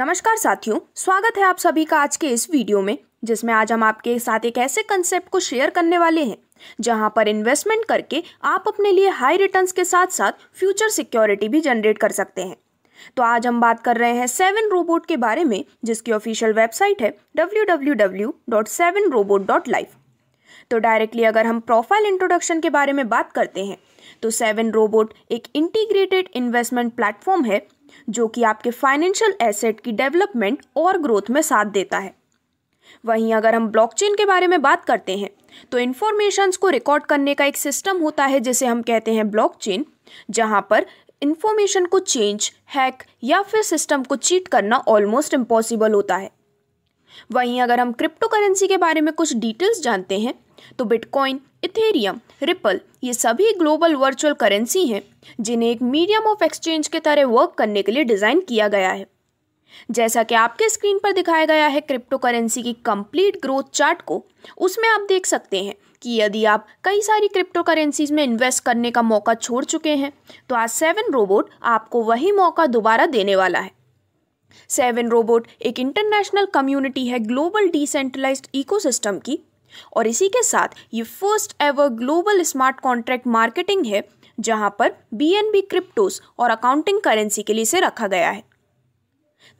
नमस्कार साथियों स्वागत है आप सभी का आज के इस वीडियो में जिसमें आज हम आपके साथ एक ऐसे कंसेप्ट को शेयर करने वाले हैं जहां पर इन्वेस्टमेंट करके आप अपने लिए हाई रिटर्न्स के साथ साथ फ्यूचर सिक्योरिटी भी जनरेट कर सकते हैं तो आज हम बात कर रहे हैं सेवन रोबोट के बारे में जिसकी ऑफिशियल वेबसाइट है डब्ल्यू तो डायरेक्टली अगर हम प्रोफाइल इंट्रोडक्शन के बारे में बात करते हैं तो सेवन रोबोट एक इंटीग्रेटेड इन्वेस्टमेंट प्लेटफॉर्म है जो कि आपके फाइनेंशियल एसेट की डेवलपमेंट और ग्रोथ में साथ देता है वहीं अगर हम ब्लॉकचेन के बारे में बात करते हैं तो इन्फॉर्मेशंस को रिकॉर्ड करने का एक सिस्टम होता है जिसे हम कहते हैं ब्लॉकचेन जहां पर इन्फॉर्मेशन को चेंज हैक या फिर सिस्टम को चीट करना ऑलमोस्ट इम्पॉसिबल होता है वहीं अगर हम क्रिप्टो करेंसी के बारे में कुछ डिटेल्स जानते हैं तो बिटकॉइन इथेरियम रिपल ये सभी ग्लोबल वर्चुअल करेंसी हैं जिन्हें एक मीडियम ऑफ एक्सचेंज के तरह वर्क करने के लिए डिज़ाइन किया गया है जैसा कि आपके स्क्रीन पर दिखाया गया है क्रिप्टो करेंसी की कंप्लीट ग्रोथ चार्ट को उसमें आप देख सकते हैं कि यदि आप कई सारी क्रिप्टो करेंसीज में इन्वेस्ट करने का मौका छोड़ चुके हैं तो आज सेवन रोबोट आपको वही मौका दोबारा देने वाला है सेवन रोबोट एक इंटरनेशनल कम्युनिटी है ग्लोबल डिसेंट्रलाइज्ड इकोसिस्टम की और इसी के साथ ये first ever global smart contract marketing है जहां पर बी एन बी क्रिप्टोस और अकाउंटिंग करेंसी के लिए इसे रखा गया है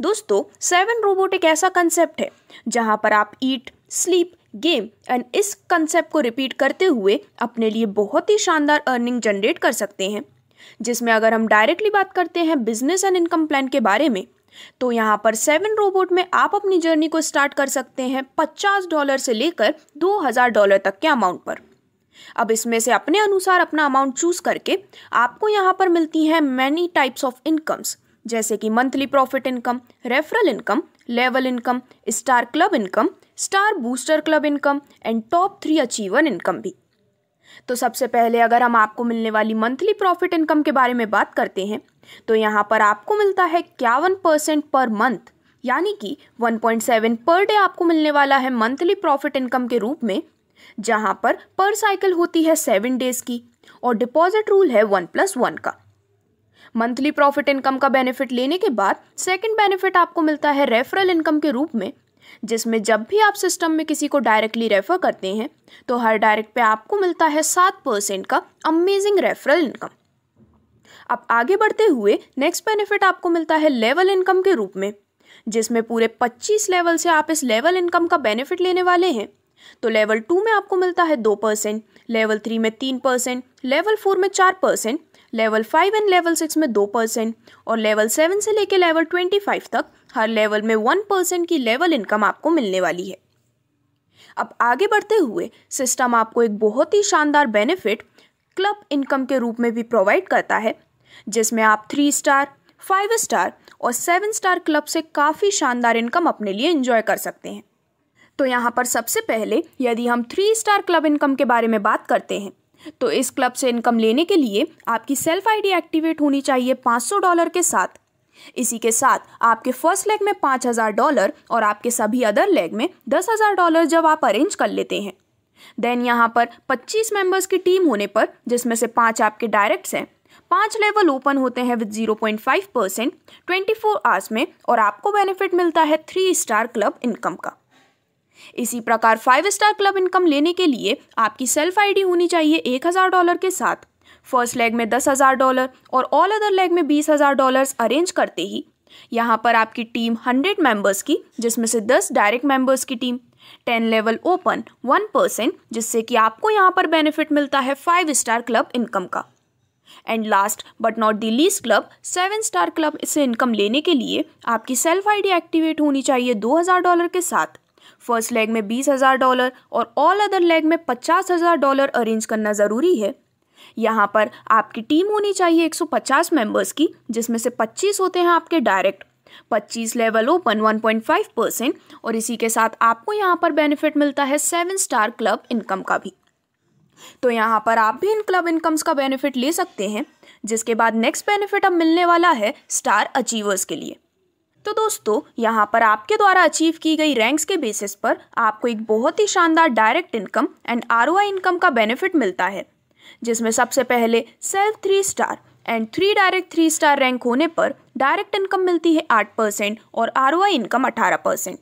दोस्तों सेवन रोबोट एक ऐसा कंसेप्ट है जहां पर आप ईट स्लीप गेम एंड इस कंसेप्ट को रिपीट करते हुए अपने लिए बहुत ही शानदार अर्निंग जनरेट कर सकते हैं जिसमें अगर हम डायरेक्टली बात करते हैं बिजनेस एंड इनकम प्लान के बारे में तो यहाँ पर सेवन रोबोट में आप अपनी जर्नी को स्टार्ट कर सकते हैं पचास डॉलर से लेकर दो हज़ार डॉलर तक के अमाउंट पर अब इसमें से अपने अनुसार अपना अमाउंट चूज करके आपको यहाँ पर मिलती हैं मैनी टाइप्स ऑफ इनकम्स जैसे कि monthly profit income referral income level income star club income star booster club income and top three achiever income भी तो सबसे पहले अगर हम आपको मिलने वाली मंथली प्रॉफिट इनकम के बारे में बात करते हैं तो यहाँ पर आपको मिलता है इक्यावन परसेंट पर मंथ यानी कि 1.7 पर डे आपको मिलने वाला है मंथली प्रॉफिट इनकम के रूप में जहाँ पर पर साइकिल होती है सेवन डेज की और डिपॉजिट रूल है वन प्लस वन का मंथली प्रॉफिट इनकम का बेनिफिट लेने के बाद सेकंड बेनिफिट आपको मिलता है रेफरल इनकम के रूप में जिसमें जब भी आप सिस्टम में किसी को डायरेक्टली रेफ़र करते हैं तो हर डायरेक्ट पे आपको मिलता है सात परसेंट का अमेजिंग रेफरल इनकम अब आगे बढ़ते हुए नेक्स्ट बेनिफिट आपको मिलता है लेवल इनकम के रूप में जिसमें पूरे पच्चीस लेवल से आप इस लेवल इनकम का बेनिफिट लेने वाले हैं तो लेवल टू में आपको मिलता है दो परसेंट लेवल थ्री में तीन परसेंट लेवल फोर में चार percent level five and level six में दो परसेंट और लेवल सेवन से लेकर लेवल ट्वेंटी फाइव तक हर लेवल में वन परसेंट की लेवल इनकम आपको मिलने वाली है अब आगे बढ़ते हुए सिस्टम आपको एक बहुत ही शानदार बेनिफिट क्लब इनकम के रूप में भी प्रोवाइड करता है जिसमें आप थ्री स्टार फाइव स्टार और सेवन स्टार क्लब से काफ़ी शानदार इनकम अपने लिए इंजॉय कर सकते हैं तो यहाँ पर सबसे पहले यदि हम थ्री स्टार क्लब इनकम के बारे में बात करते हैं तो इस क्लब से इनकम लेने के लिए आपकी सेल्फ आईडी एक्टिवेट होनी चाहिए 500 डॉलर के साथ इसी के साथ आपके फर्स्ट लेग में पाँच हज़ार डॉलर और आपके सभी अदर लेग में दस हज़ार डॉलर जब आप अरेंज कर लेते हैं देन यहाँ पर पच्चीस मेंबर्स की टीम होने पर जिसमें से पाँच आपके डायरेक्ट्स हैं पांच लेवल ओपन होते हैं with zero point five percent twenty four hours में और आपको बेनिफिट मिलता है थ्री स्टार क्लब इनकम का इसी प्रकार फाइव स्टार क्लब इनकम लेने के लिए आपकी सेल्फ आईडी होनी चाहिए एक हज़ार डॉलर के साथ फर्स्ट लेग में दस हज़ार डॉलर और ऑल अदर लेग में बीस हज़ार डॉलर्स अरेंज करते ही यहाँ पर आपकी टीम हंड्रेड मेंबर्स की जिसमें से दस डायरेक्ट मेंबर्स की team ten level open one percent जिससे कि आपको यहाँ पर बेनिफिट मिलता है फाइव स्टार क्लब इनकम का and last but not the least club seven star club से इनकम लेने के लिए आपकी सेल्फ आईडी एक्टिवेट होनी चाहिए दो हज़ार डॉलर के साथ फर्स्ट लेग में बीस हज़ार डॉलर और ऑल अदर लेग में पचास हज़ार डॉलर अरेंज करना ज़रूरी है यहाँ पर आपकी टीम होनी चाहिए 150 मेंबर्स की जिसमें से 25 होते हैं आपके डायरेक्ट 25 लेवल ओपन 1.5 परसेंट और इसी के साथ आपको यहाँ पर बेनिफिट मिलता है सेवन स्टार क्लब इनकम का भी तो यहाँ पर आप भी इन क्लब इनकम्स का बेनिफिट ले सकते हैं जिसके बाद नेक्स्ट बेनिफिट अब मिलने वाला है स्टार अचीवर्स के लिए तो दोस्तों यहाँ पर आपके द्वारा अचीव की गई रैंक्स के बेसिस पर आपको एक बहुत ही शानदार direct income and R income का बेनिफिट मिलता है जिसमें सबसे पहले self three star and three direct three star rank होने पर डायरेक्ट इनकम मिलती है आठ परसेंट और आर इनकम अठारह percent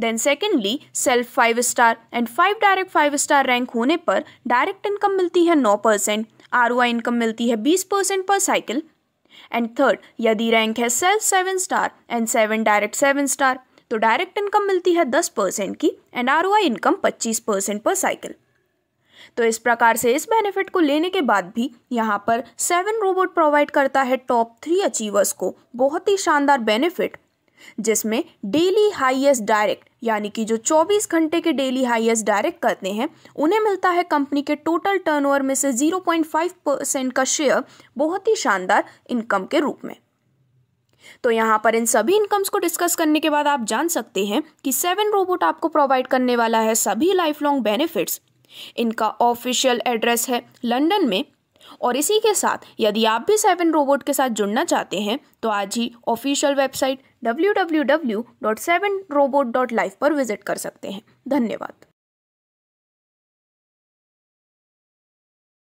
then secondly self five star and five direct five star rank होने पर डायरेक्ट इनकम मिलती है नौ परसेंट आर इनकम मिलती है बीस percent per cycle and third यदि रैंक है self seven star and seven direct seven star तो डायरेक्ट इनकम मिलती है दस परसेंट की एंड आर इनकम पच्चीस परसेंट पर साइकिल तो इस प्रकार से इस बेनिफिट को लेने के बाद भी यहाँ पर सेवन रोबोट प्रोवाइड करता है टॉप थ्री अचीवर्स को बहुत ही शानदार बेनिफिट जिसमें डेली हाईएस्ट डायरेक्ट यानी कि जो 24 घंटे के डेली हाईएस्ट डायरेक्ट करते हैं उन्हें मिलता है कंपनी के टोटल टर्नओवर में से 0.5 परसेंट का शेयर बहुत ही शानदार इनकम के रूप में तो यहाँ पर इन सभी इनकम्स को डिस्कस करने के बाद आप जान सकते हैं कि सेवन रोबोट आपको प्रोवाइड करने वाला है सभी लाइफ लॉन्ग बेनिफिट्स इनका ऑफिशियल एड्रेस है लंदन में और इसी के साथ यदि आप भी सेवन रोबोट के साथ जुड़ना चाहते हैं तो आज ही official website W W W dot seven robot dot live पर विजिट कर सकते हैं धन्यवाद